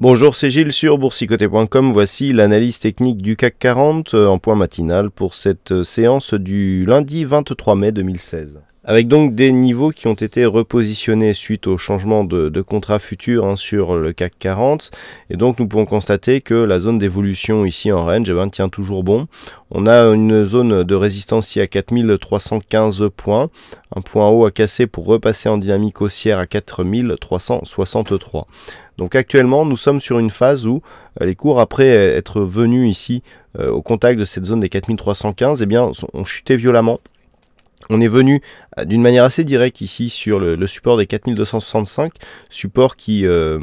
Bonjour, c'est Gilles sur boursicoté.com. Voici l'analyse technique du CAC 40 euh, en point matinal pour cette euh, séance du lundi 23 mai 2016 avec donc des niveaux qui ont été repositionnés suite au changement de, contrat futur hein, sur le CAC 40. Et donc nous pouvons constater que la zone d'évolution ici en range eh ben, tient toujours bon. On a une zone de résistance ici à 4315 points, un point haut à casser pour repasser en dynamique haussière à 4363. Donc actuellement, nous sommes sur une phase où euh, les cours, après être venus ici euh, au contact de cette zone des 4315, eh bien, ont chuté violemment. On est venu euh, d'une manière assez directe ici sur le, support des 4265, support qui, euh,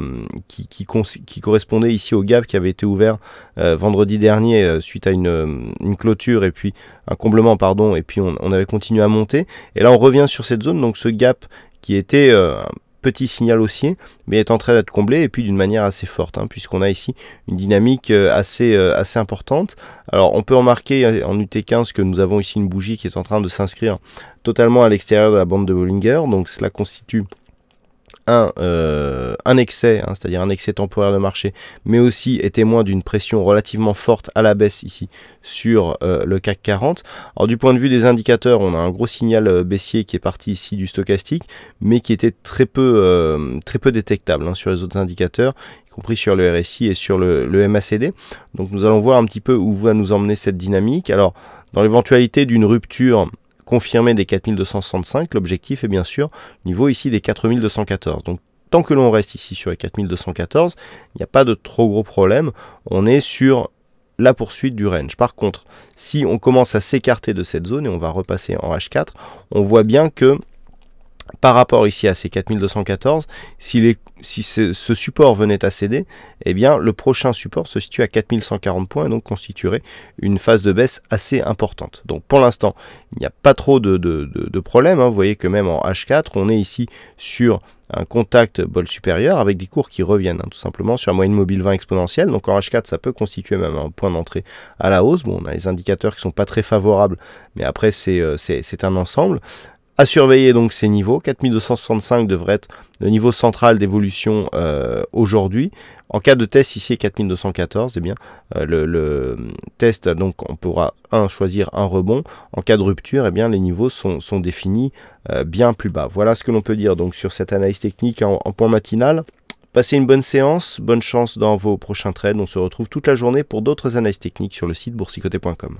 qui, qui, correspondait ici au gap qui avait été ouvert euh, vendredi dernier suite à une, une, clôture et puis un comblement, pardon, et puis on, on, avait continué à monter. Et là on revient sur cette zone, donc ce gap qui était petit signal haussier, mais est en train d'être comblé et puis d'une manière assez forte, hein, puisqu'on a ici une dynamique euh, assez, euh, assez importante. Alors on peut remarquer euh, en UT15 que nous avons ici une bougie qui est en train de s'inscrire totalement à l'extérieur de la bande de Bollinger, donc cela constitue un, euh, un excès, hein, c'est-à-dire un excès temporaire de marché, mais aussi est témoin d'une pression relativement forte à la baisse ici sur euh, le CAC 40. Alors du point de vue des indicateurs, on a un gros signal euh, baissier qui est parti ici du stochastique, mais qui était très peu, très peu détectable hein, sur les autres indicateurs y compris sur le RSI et sur le, le, MACD. Donc nous allons voir un petit peu où va nous emmener cette dynamique. Alors dans l'éventualité d'une rupture confirmé des 4265, l'objectif est bien sûr niveau ici des 4214. Donc tant que l'on reste ici sur les 4214, il n'y a pas de trop gros problème, on est sur la poursuite du range. Par contre, si on commence à s'écarter de cette zone et on va repasser en H4, on voit bien que par rapport ici à ces 4214, si, les, si ce, support venait à céder, eh bien le prochain support se situe à 4140 points et donc constituerait une phase de baisse assez importante. Donc pour l'instant, il n'y a pas trop de, de, problème. Hein. Vous voyez que même en H4, on est ici sur un contact bol supérieur avec des cours qui reviennent hein, tout simplement sur la moyenne mobile 20 exponentielle. Donc en H4, ça peut constituer même un point d'entrée à la hausse. Bon, on a les indicateurs qui sont pas très favorables, mais après, c'est euh, un ensemble. À surveiller donc ces niveaux. 4265 devrait être le niveau central d'évolution euh, aujourd'hui. En cas de test ici 4214, eh bien, euh, le, test, donc on pourra un, choisir un rebond. En cas de rupture, eh bien, les niveaux sont, sont définis euh, bien plus bas. Voilà ce que l'on peut dire donc sur cette analyse technique en, en point matinal. Passez une bonne séance, bonne chance dans vos prochains trades. On se retrouve toute la journée pour d'autres analyses techniques sur le site boursicoté.com.